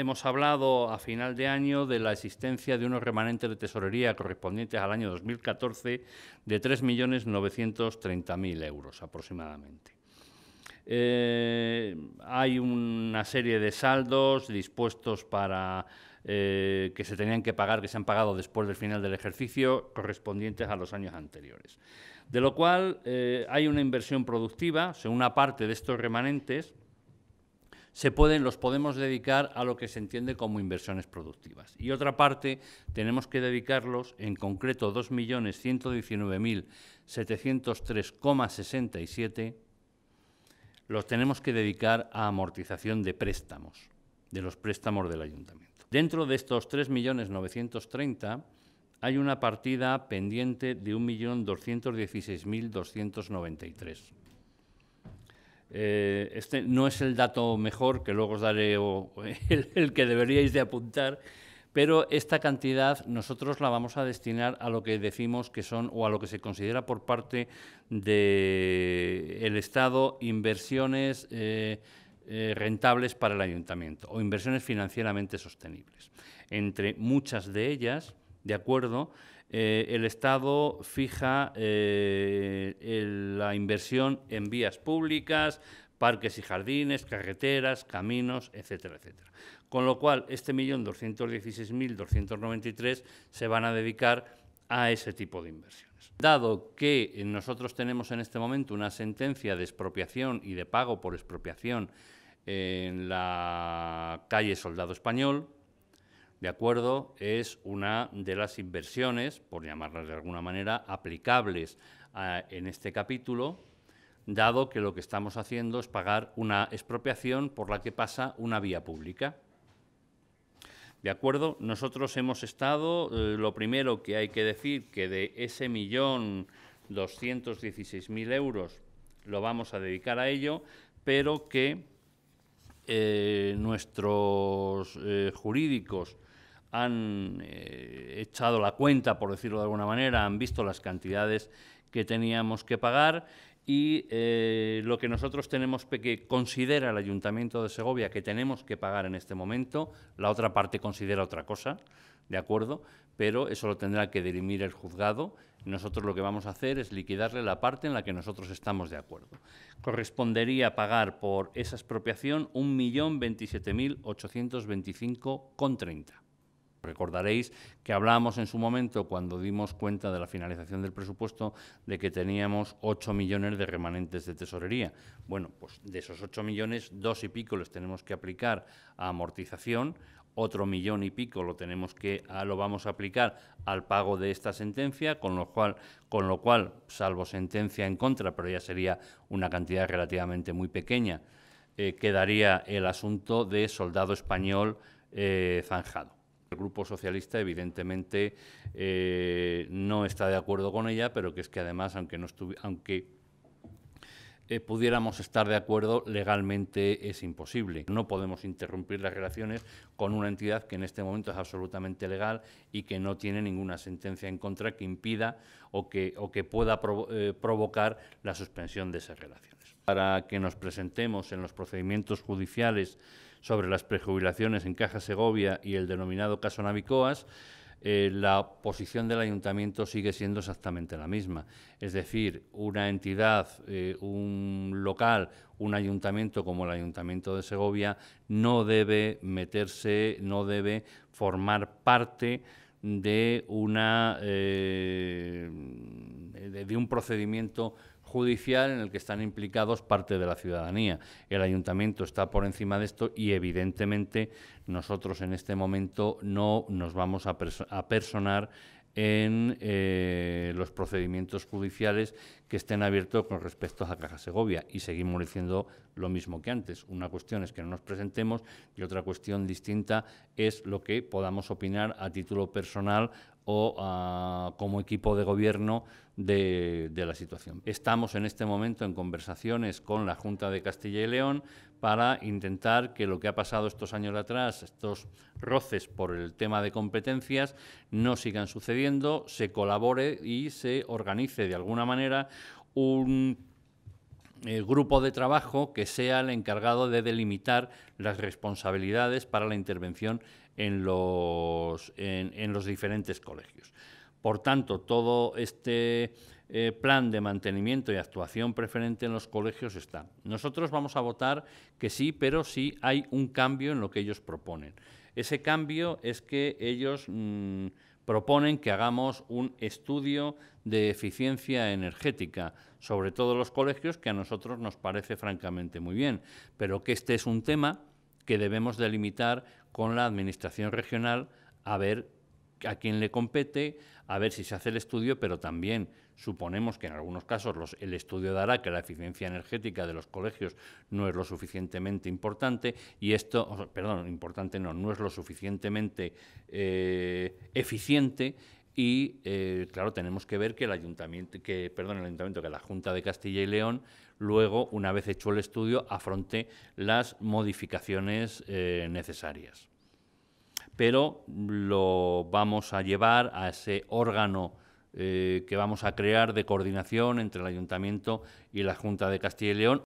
hemos hablado a final de año de la existencia de unos remanentes de tesorería correspondientes al año 2014 de 3.930.000 euros aproximadamente. Eh, hay una serie de saldos dispuestos para eh, que se tenían que pagar, que se han pagado después del final del ejercicio, correspondientes a los años anteriores. De lo cual eh, hay una inversión productiva, o una parte de estos remanentes se pueden, los podemos dedicar a lo que se entiende como inversiones productivas. Y otra parte, tenemos que dedicarlos, en concreto 2.119.703,67, los tenemos que dedicar a amortización de préstamos, de los préstamos del ayuntamiento. Dentro de estos 3.930.000, hay una partida pendiente de 1.216.293. Eh, este no es el dato mejor, que luego os daré o, el, que deberíais de apuntar, pero esta cantidad nosotros la vamos a destinar a lo que decimos que son o a lo que se considera por parte del Estado inversiones eh, eh, rentables para el ayuntamiento o inversiones financieramente sostenibles. Entre muchas de ellas, ¿de acuerdo? Eh, el Estado fija eh, la inversión en vías públicas, parques y jardines, carreteras, caminos, etcétera, etcétera. Con lo cual, este millón se van a dedicar a ese tipo de inversiones. Dado que nosotros tenemos en este momento una sentencia de expropiación y de pago por expropiación en la calle Soldado Español, ¿de acuerdo? Es una de las inversiones, por llamarlas de alguna manera, aplicables ah, en este capítulo, dado que lo que estamos haciendo es pagar una expropiación por la que pasa una vía pública. ¿De acuerdo? Nosotros hemos estado, eh, lo primero que hay que decir, que de ese millón 216.000 euros lo vamos a dedicar a ello, pero que eh, nuestros eh, jurídicos han eh, echado la cuenta, por decirlo de alguna manera, han visto las cantidades que teníamos que pagar y eh, lo que nosotros tenemos que considera el Ayuntamiento de Segovia que tenemos que pagar en este momento, la otra parte considera otra cosa, ¿de acuerdo? Pero eso lo tendrá que dirimir el juzgado. Nosotros lo que vamos a hacer es liquidarle la parte en la que nosotros estamos de acuerdo. Correspondería pagar por esa expropiación 1.027.825,30. Recordaréis que hablábamos en su momento, cuando dimos cuenta de la finalización del presupuesto, de que teníamos 8 millones de remanentes de tesorería. Bueno, pues de esos 8 millones, dos y pico los tenemos que aplicar a amortización, otro millón y pico lo tenemos que ah, lo vamos a aplicar al pago de esta sentencia, con lo cual, con lo cual, salvo sentencia en contra, pero ya sería una cantidad relativamente muy pequeña, eh, quedaría el asunto de soldado español eh, zanjado. El Grupo Socialista, evidentemente, eh, no está de acuerdo con ella, pero que es que además, aunque no aunque eh, pudiéramos estar de acuerdo, legalmente es imposible. No podemos interrumpir las relaciones con una entidad que en este momento es absolutamente legal y que no tiene ninguna sentencia en contra que impida o que, o que pueda eh, provocar la suspensión de esa relación para que nos presentemos en los procedimientos judiciales sobre las prejubilaciones en Caja Segovia y el denominado caso Navicoas, eh, la posición del ayuntamiento sigue siendo exactamente la misma. Es decir, una entidad, eh, un local, un ayuntamiento como el ayuntamiento de Segovia no debe meterse, no debe formar parte de, una, eh, de un procedimiento judicial en el que están implicados parte de la ciudadanía. El ayuntamiento está por encima de esto y evidentemente nosotros en este momento no nos vamos a, personar en eh, los procedimientos judiciales que estén abiertos con respecto a Caja Segovia y seguimos diciendo lo mismo que antes. Una cuestión es que no nos presentemos y otra cuestión distinta es lo que podamos opinar a título personal o ah, como equipo de gobierno de, la situación. Estamos en este momento en conversaciones con la Junta de Castilla y León para intentar que lo que ha pasado estos años atrás, estos roces por el tema de competencias, no sigan sucediendo, se colabore y se organice de alguna manera un eh, grupo de trabajo que sea el encargado de delimitar las responsabilidades para la intervención en los, en, los diferentes colegios. Por tanto, todo este eh, plan de mantenimiento y actuación preferente en los colegios está. Nosotros vamos a votar que sí, pero sí hay un cambio en lo que ellos proponen. Ese cambio es que ellos mm, proponen que hagamos un estudio de eficiencia energética sobre todos los colegios, que a nosotros nos parece francamente muy bien, pero que este es un tema que debemos delimitar con la Administración regional a ver a quién le compete, a ver si se hace el estudio, pero también suponemos que en algunos casos el estudio dará que la eficiencia energética de los colegios no es lo suficientemente importante y esto, perdón, importante no, no es lo suficientemente eh, eficiente y eh, claro, tenemos que ver que el ayuntamiento, que, perdón, el ayuntamiento, que la Junta de Castilla y León, luego, una vez hecho el estudio, afronte las modificaciones eh, necesarias. Pero lo vamos a llevar a ese órgano eh, que vamos a crear de coordinación entre el ayuntamiento y la Junta de Castilla y León.